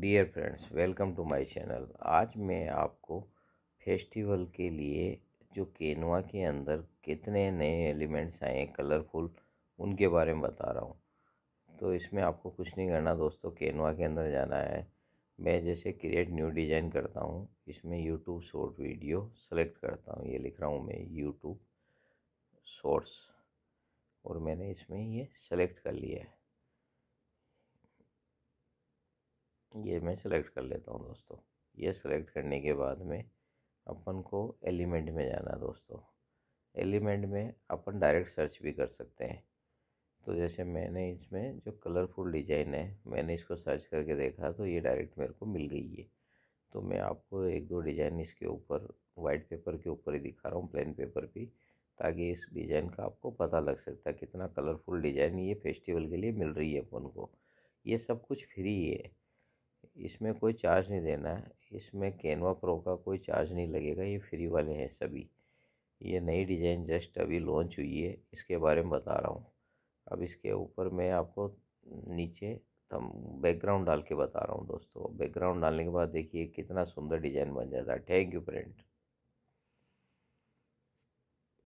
dear friends welcome to my channel आज मैं आपको फेस्टिवल के लिए जो केनवा के अंदर कितने नए एलिमेंट्स आए हैं कलरफुल उनके बारे में बता रहा हूँ तो इसमें आपको कुछ नहीं करना दोस्तों केनवा के अंदर जाना है मैं जैसे क्रिएट न्यू डिज़ाइन करता हूँ इसमें यूट्यूब शॉर्ट वीडियो सेलेक्ट करता हूँ ये लिख रहा हूँ मैं यूट्यूब शॉर्ट्स और मैंने इसमें ये सेलेक्ट कर लिया है ये मैं सिलेक्ट कर लेता हूँ दोस्तों ये सेलेक्ट करने के बाद में अपन को एलिमेंट में जाना दोस्तों एलिमेंट में अपन डायरेक्ट सर्च भी कर सकते हैं तो जैसे मैंने इसमें जो कलरफुल डिजाइन है मैंने इसको सर्च करके देखा तो ये डायरेक्ट मेरे को मिल गई है तो मैं आपको एक दो डिज़ाइन इसके ऊपर वाइट पेपर के ऊपर ही दिखा रहा हूँ प्लेन पेपर भी ताकि इस डिज़ाइन का आपको पता लग सकता है कितना कलरफुल डिज़ाइन ये फेस्टिवल के लिए मिल रही है अपन को ये सब कुछ फ्री है इसमें कोई चार्ज नहीं देना है इसमें कैनवा प्रो का कोई चार्ज नहीं लगेगा ये फ्री वाले हैं सभी ये नई डिज़ाइन जस्ट अभी लॉन्च हुई है इसके बारे में बता रहा हूँ अब इसके ऊपर मैं आपको नीचे तम बैकग्राउंड डाल के बता रहा हूँ दोस्तों बैकग्राउंड डालने के बाद देखिए कितना सुंदर डिज़ाइन बन जाता है थैंक यू प्रिंट